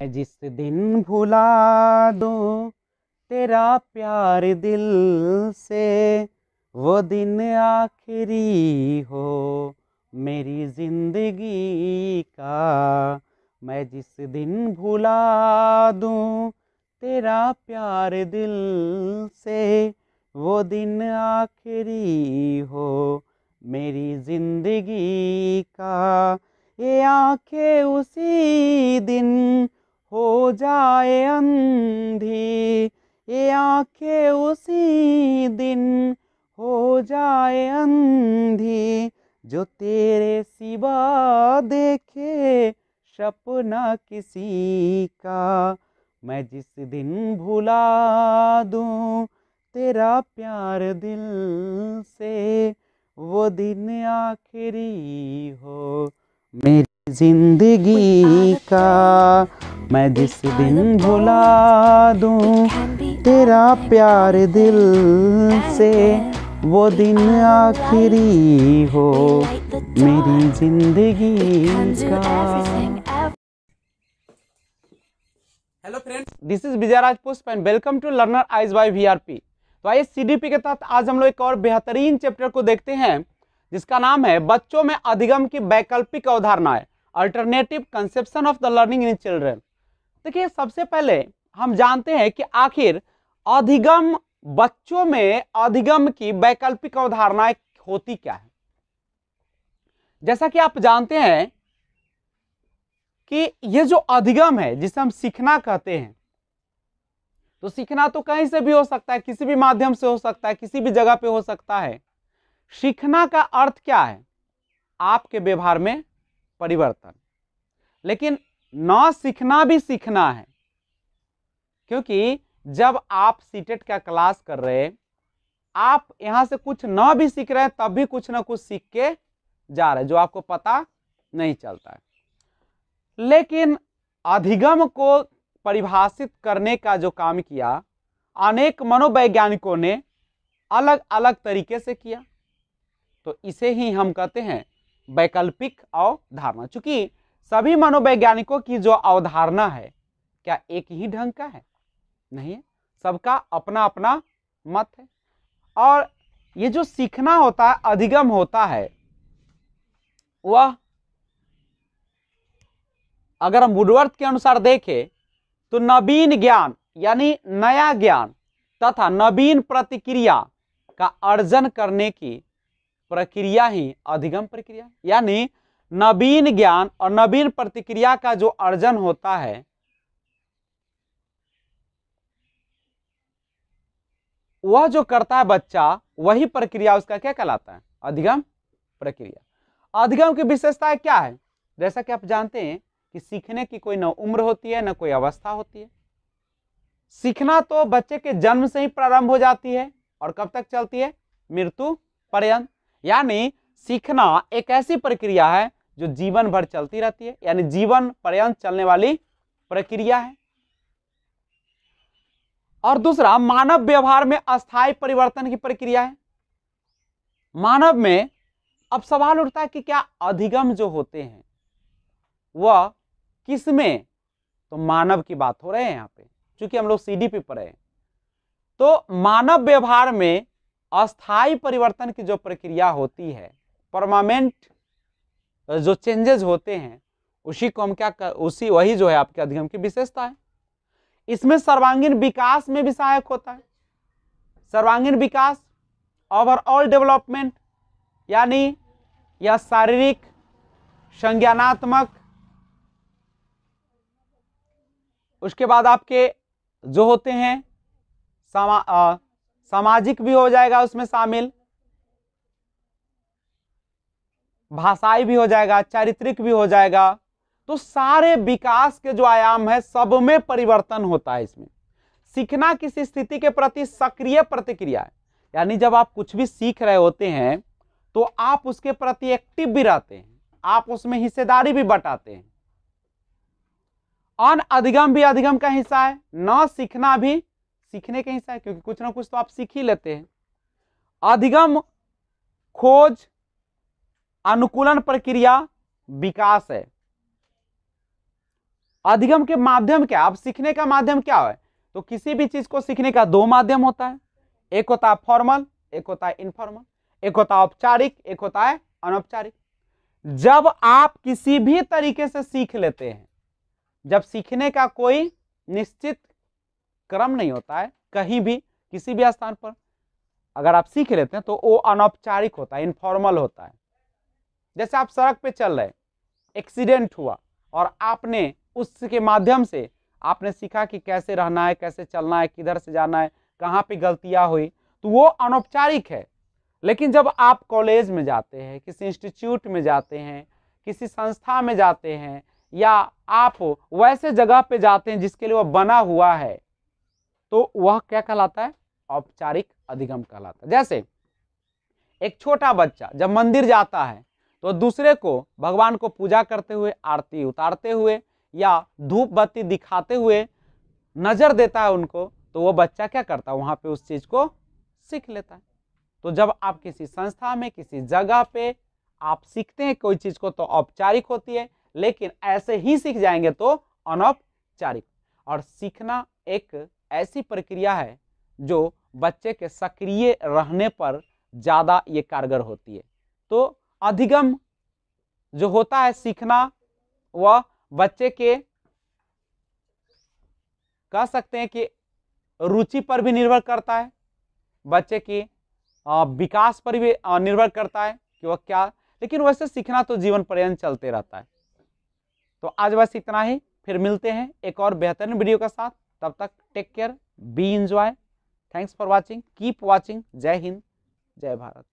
मैं जिस दिन भुला दूँ तेरा प्यार दिल से वो दिन आखिरी हो मेरी जिंदगी का मैं जिस दिन भुला दूँ तेरा प्यार दिल से वो दिन आखिरी हो मेरी जिंदगी का ये आंखें उसी दिन हो जाए अंधी ये आंखें उसी दिन हो जाए अंधी जो तेरे सिवा देखे सपना किसी का मैं जिस दिन भुला दूं तेरा प्यार दिल से वो दिन आखिरी हो मेरी जिंदगी का मैं जिस दिन भुला दूं तेरा प्यार दिल से वो दिन आखिरी हो मेरी जिंदगी का hello friends this is Vijay Raj Pushp and welcome to learner eyes by VRP तो आइए सीडीपी के तहत आज हम लोग एक और बेहतरीन चैप्टर को देखते हैं जिसका नाम है बच्चों में अधिगम की वैकल्पिक अवधारणाएं alternative conception of the learning in children देखिए सबसे पहले हम जानते हैं कि आखिर अधिगम बच्चों में अधिगम की वैकल्पिक अवधारणाएं होती क्या है जैसा कि आप जानते हैं कि ये जो अधिगम है जिसे हम सीखना कहते हैं तो सीखना तो कहीं से भी हो सकता है किसी भी माध्यम से हो सकता है किसी भी जगह पे हो सकता है सीखना का अर्थ क्या है आपके व्यवहार में परिवर्तन लेकिन न सीखना भी सीखना है क्योंकि जब आप सीटेट e का क्लास कर रहे आप यहाँ से कुछ न भी सीख रहे हैं तब भी कुछ ना कुछ सीख के जा रहे जो आपको पता नहीं चलता है लेकिन अधिगम को परिभाषित करने का जो काम किया अनेक मनोवैज्ञानिकों ने अलग अलग तरीके से किया तो इसे ही हम कहते हैं वैकल्पिक अवधारणा चूंकि सभी मनोवैज्ञानिकों की जो अवधारणा है क्या एक ही ढंग का है नहीं सबका अपना अपना मत है और ये जो सीखना होता है अधिगम होता है वह अगर हम वुडवर्थ के अनुसार देखें तो नवीन ज्ञान यानी नया ज्ञान तथा नवीन प्रतिक्रिया का अर्जन करने की प्रक्रिया ही अधिगम प्रक्रिया यानी नवीन ज्ञान और नवीन प्रतिक्रिया का जो अर्जन होता है वह जो करता है बच्चा वही प्रक्रिया उसका क्या कहलाता है अधिगम प्रक्रिया अधिगम की विशेषता क्या है जैसा कि आप जानते हैं कि सीखने की कोई न उम्र होती है न कोई अवस्था होती है सीखना तो बच्चे के जन्म से ही प्रारंभ हो जाती है और कब तक चलती है मृत्यु पर्यंत यानी सीखना एक ऐसी प्रक्रिया है जो जीवन भर चलती रहती है यानी जीवन पर्यंत चलने वाली प्रक्रिया है और दूसरा मानव व्यवहार में अस्थायी परिवर्तन की प्रक्रिया है मानव में अब सवाल उठता है कि क्या अधिगम जो होते हैं वह किसमें तो मानव की बात हो रहे हैं यहाँ पे क्योंकि हम लोग सीडीपी पर हैं तो मानव व्यवहार में अस्थाई परिवर्तन की जो प्रक्रिया होती है परमानेंट जो चेंजेस होते हैं उसी को हम क्या कर उसी वही जो है आपके अधिगम की विशेषता है इसमें सर्वांगीण विकास में भी सहायक होता है सर्वांगीण विकास ओवरऑल डेवलपमेंट यानी यह या शारीरिक संज्ञानात्मक उसके बाद आपके जो होते हैं समा सामाजिक भी हो जाएगा उसमें शामिल भाषाई भी हो जाएगा चारित्रिक भी हो जाएगा तो सारे विकास के जो आयाम है सब में परिवर्तन होता है इसमें सीखना किसी स्थिति के प्रति सक्रिय प्रतिक्रिया है यानी जब आप कुछ भी सीख रहे होते हैं तो आप उसके प्रति एक्टिव भी रहते हैं आप उसमें हिस्सेदारी भी बटाते हैं अन अधिगम भी अधिगम का हिस्सा है न सीखना भी सीखने के हिस्सा है क्योंकि कुछ ना कुछ तो आप सीख ही लेते हैं अधिगम खोज अनुकूलन प्रक्रिया विकास है अधिगम के माध्यम क्या आप सीखने का माध्यम क्या है तो किसी भी चीज को सीखने का दो माध्यम होता है एक होता है फॉर्मल एक होता है इनफॉर्मल एक होता है औपचारिक एक होता है अनौपचारिक जब आप किसी भी तरीके से सीख लेते हैं जब सीखने का कोई निश्चित क्रम नहीं होता है कहीं भी किसी भी स्थान पर अगर आप सीख लेते हैं तो वो अनौपचारिक होता है इनफॉर्मल होता है जैसे आप सड़क पे चल रहे एक्सीडेंट हुआ और आपने उसके माध्यम से आपने सीखा कि कैसे रहना है कैसे चलना है किधर से जाना है कहाँ पे गलतियाँ हुई तो वो अनौपचारिक है लेकिन जब आप कॉलेज में जाते हैं किसी इंस्टीट्यूट में जाते हैं किसी संस्था में जाते हैं या आप वैसे जगह पे जाते हैं जिसके लिए वो बना हुआ है तो वह क्या कहलाता है औपचारिक अधिगम कहलाता है जैसे एक छोटा बच्चा जब मंदिर जाता है तो दूसरे को भगवान को पूजा करते हुए आरती उतारते हुए या धूप बत्ती दिखाते हुए नज़र देता है उनको तो वह बच्चा क्या करता है वहाँ पे उस चीज़ को सीख लेता है तो जब आप किसी संस्था में किसी जगह पे आप सीखते हैं कोई चीज़ को तो औपचारिक होती है लेकिन ऐसे ही सीख जाएंगे तो अनौपचारिक और सीखना एक ऐसी प्रक्रिया है जो बच्चे के सक्रिय रहने पर ज़्यादा ये कारगर होती है तो अधिगम जो होता है सीखना वह बच्चे के कह सकते हैं कि रुचि पर भी निर्भर करता है बच्चे के विकास पर भी निर्भर करता है कि वह क्या लेकिन वैसे सीखना तो जीवन पर्यंत चलते रहता है तो आज बस इतना ही फिर मिलते हैं एक और बेहतरीन वीडियो के साथ तब तक take care be enjoy thanks for watching keep watching जय हिंद जय भारत